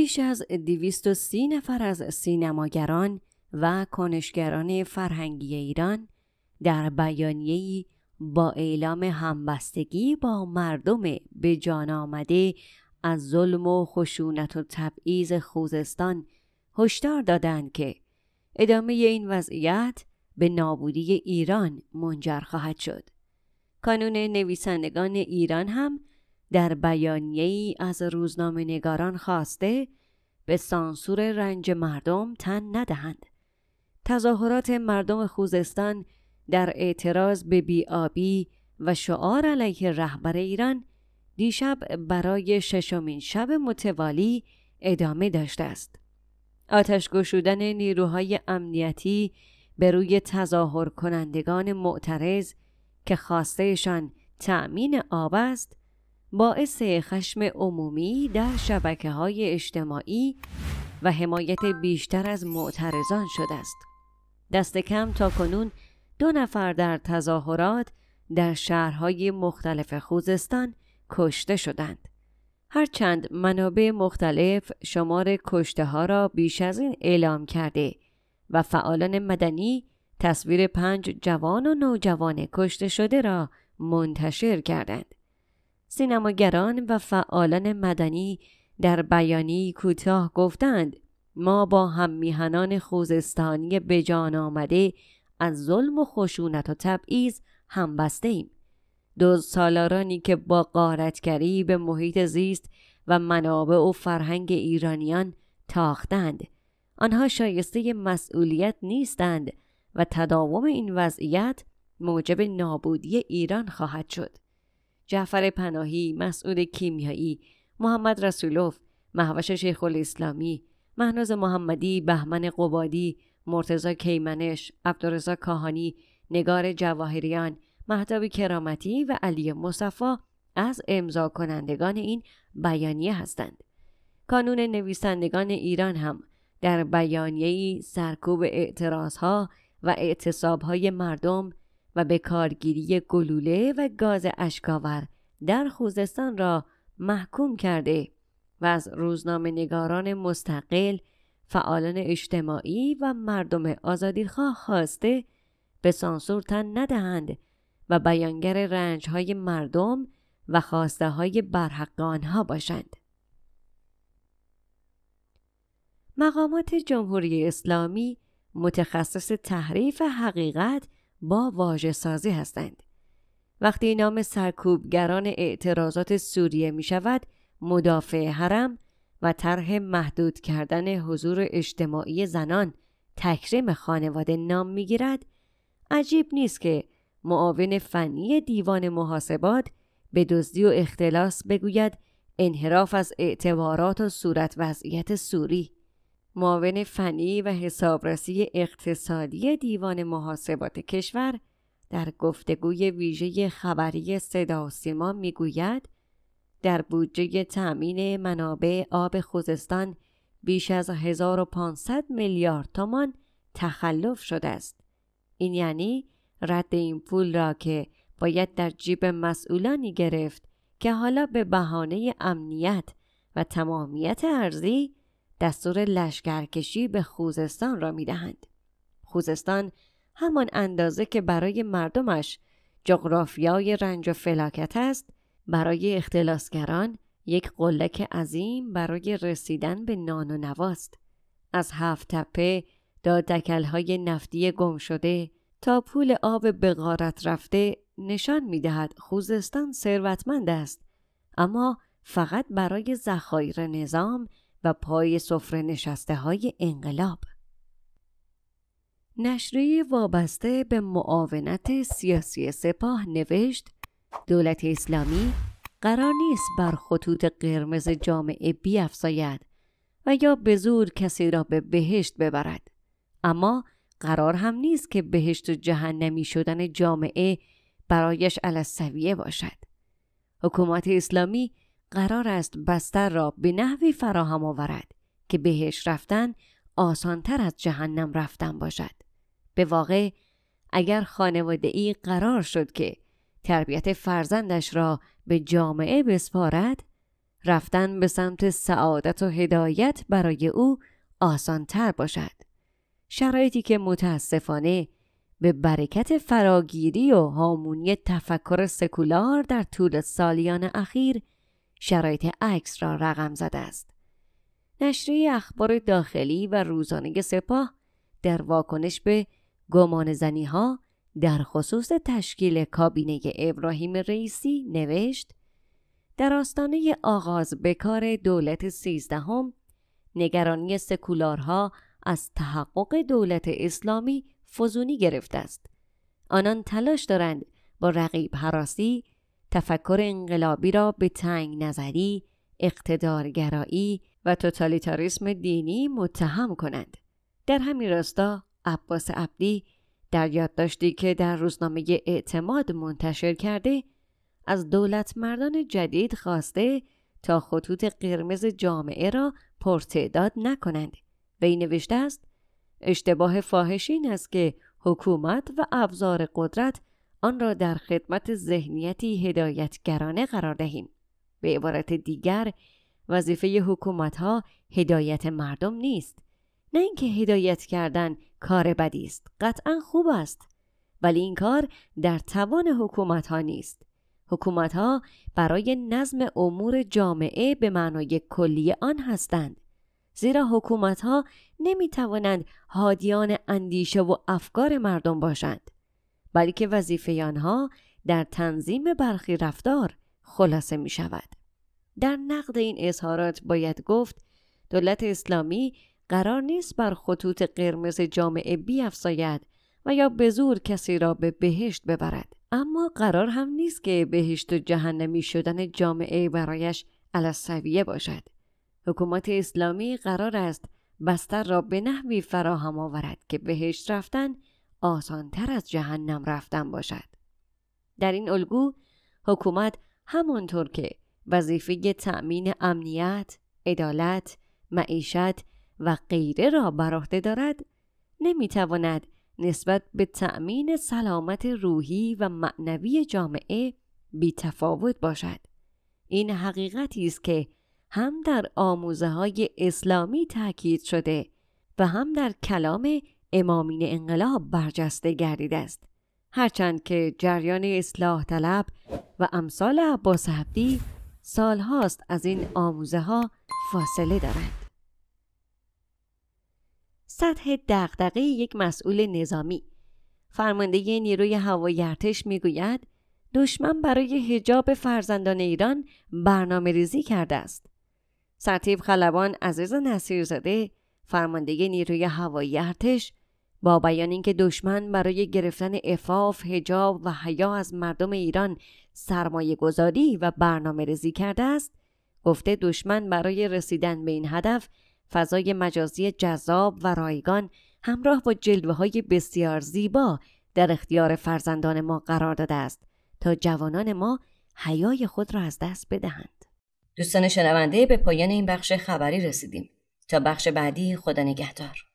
بیش از 230 نفر از سینماگران و کنشگران فرهنگی ایران در بیانیه‌ای با اعلام همبستگی با مردم به جان آمده از ظلم و خشونت و تبعیض خوزستان هشدار دادند که ادامه این وضعیت به نابودی ایران منجر خواهد شد. کانون نویسندگان ایران هم در بیانیه ای از روزنامه نگاران خواسته به سانسور رنج مردم تن ندهند. تظاهرات مردم خوزستان در اعتراض به بیابی و شعار علیه رهبر ایران دیشب برای ششمین شب متوالی ادامه داشته است. آتش گشودن نیروهای امنیتی به روی تظاهر کنندگان معترض که خواستهشان تأمین آب است باعث خشم عمومی در شبکه های اجتماعی و حمایت بیشتر از معترضان شده است. دست کم تا کنون دو نفر در تظاهرات در شهرهای مختلف خوزستان کشته شدند. هرچند منابع مختلف شمار کشته ها را بیش از این اعلام کرده و فعالان مدنی تصویر پنج جوان و نوجوان کشته شده را منتشر کردند. سینماگران و فعالان مدنی در بیانی کوتاه گفتند ما با هممیهنان میهنان خوزستانی به جان آمده از ظلم و خشونت و تبعیض همبسته ایم دو سالارانی که با قارتگری به محیط زیست و منابع و فرهنگ ایرانیان تاختند آنها شایسته مسئولیت نیستند و تداوم این وضعیت موجب نابودی ایران خواهد شد جعفر پناهی، مسعود کیمیایی، محمد رسولوف، محوش شیخ الاسلامی، مهناز محمدی، بهمن قبادی، مرتزا کیمنش، عبدالرزا کاهانی، نگار جواهریان، مهداب کرامتی و علی مصفا از امضا کنندگان این بیانیه هستند. کانون نویسندگان ایران هم در بیانیه‌ای سرکوب اعتراضها و اعتصابهای مردم و به کارگیری گلوله و گاز اشکاور در خوزستان را محکوم کرده و از روزنامه نگاران مستقل، فعالان اجتماعی و مردم آزادیخواه خواسته به سانسور تن ندهند و بیانگر رنجهای مردم و خواسته های برحق آنها باشند. مقامات جمهوری اسلامی متخصص تحریف حقیقت با واجه سازی هستند. وقتی نام سرکوبگران اعتراضات سوریه می شود، مدافع حرم و طرح محدود کردن حضور اجتماعی زنان تکریم خانواده نام می گیرد، عجیب نیست که معاون فنی دیوان محاسبات به دزدی و اختلاس بگوید انحراف از اعتبارات و صورت وضعیت سوری معاون فنی و حسابرسی اقتصادی دیوان محاسبات کشور در گفتگوی ویژه خبری صدا و سیما میگوید در بودجه تأمین منابع آب خوزستان بیش از 1500 میلیارد تومان تخلف شده است این یعنی رد این پول را که باید در جیب مسئولانی گرفت که حالا به بهانه امنیت و تمامیت ارزی دستور لشکرکشی به خوزستان را میدهند خوزستان همان اندازه که برای مردمش جغرافیای رنج و فلاکت است برای اختلاسگران یک قلک عظیم برای رسیدن به نان و نواست از هفت تپه تا دکلهای نفتی گم شده تا پول آب به غارت رفته نشان میدهد خوزستان ثروتمند است اما فقط برای ذخایر نظام و پای سفره نشسته های انقلاب نشریه وابسته به معاونت سیاسی سپاه نوشت دولت اسلامی قرار نیست بر خطوط قرمز جامعه بیافزاید و یا به زور کسی را به بهشت ببرد اما قرار هم نیست که بهشت و جهنمی شدن جامعه برایش علسویه باشد حکومت اسلامی قرار است بستر را به نحوی فراهم آورد که بهش رفتن آسانتر از جهنم رفتن باشد. به واقع اگر خانواده ای قرار شد که تربیت فرزندش را به جامعه بسپارد رفتن به سمت سعادت و هدایت برای او آسانتر باشد. شرایطی که متاسفانه به برکت فراگیری و هامونی تفکر سکولار در طول سالیان اخیر شرایط عکس را رقم زده است. نشریه اخبار داخلی و روزانه سپاه در واکنش به گمان زنی ها در خصوص تشکیل کابینه ابراهیم رئیسی نوشت در آستانه آغاز به کار دولت سیزدهم نگرانی سکولارها از تحقق دولت اسلامی فزونی گرفته است آنان تلاش دارند با رقیب حراسی تفکر انقلابی را به تنگ نظری، اقتدارگرایی و توتالیتاریسم دینی متهم کنند. در همین راستا عباس عبدی در یادداشتی که در روزنامه اعتماد منتشر کرده از دولت مردان جدید خواسته تا خطوط قرمز جامعه را پرتعداد نکنند و این نوشته است اشتباه فاحشین است که حکومت و ابزار قدرت آن را در خدمت ذهنیتی هدایتگرانه قرار دهیم به عبارت دیگر وظیفه حکومت ها هدایت مردم نیست نه اینکه هدایت کردن کار بدی است قطعا خوب است ولی این کار در توان حکومت ها نیست حکومت ها برای نظم امور جامعه به معنای کلی آن هستند زیرا حکومت ها نمی توانند هادیان اندیشه و افکار مردم باشند بلکه وظیفه آنها در تنظیم برخی رفتار خلاصه می شود. در نقد این اظهارات باید گفت دولت اسلامی قرار نیست بر خطوط قرمز جامعه بیافزاید و یا به زور کسی را به بهشت ببرد اما قرار هم نیست که بهشت و جهنمی شدن جامعه برایش علاسویه باشد حکومت اسلامی قرار است بستر را به نحوی فراهم آورد که بهشت رفتن آسانتر از جهنم رفتن باشد در این الگو حکومت همانطور که وظیفه تأمین امنیت، عدالت، معیشت و غیره را بر عهده دارد نمیتواند نسبت به تأمین سلامت روحی و معنوی جامعه بی تفاوت باشد این حقیقتی است که هم در آموزه های اسلامی تاکید شده و هم در کلام امامین انقلاب برجسته گردیده است هرچند که جریان اصلاح طلب و امثال عباس عبدی سالهاست از این آموزه ها فاصله دارند سطح دغدغه یک مسئول نظامی فرمانده نیروی هوایی ارتش میگوید دشمن برای هجاب فرزندان ایران برنامه ریزی کرده است. سرتیب خلبان عزیز نصیرزاده فرمانده نیروی هوایی ارتش با بیان اینکه دشمن برای گرفتن افاف، هجاب و حیا از مردم ایران سرمایه گذاری و برنامه رزی کرده است، گفته دشمن برای رسیدن به این هدف فضای مجازی جذاب و رایگان همراه با جلوه های بسیار زیبا در اختیار فرزندان ما قرار داده است تا جوانان ما حیای خود را از دست بدهند. دوستان شنونده به پایان این بخش خبری رسیدیم. تا بخش بعدی خدا نگهدار.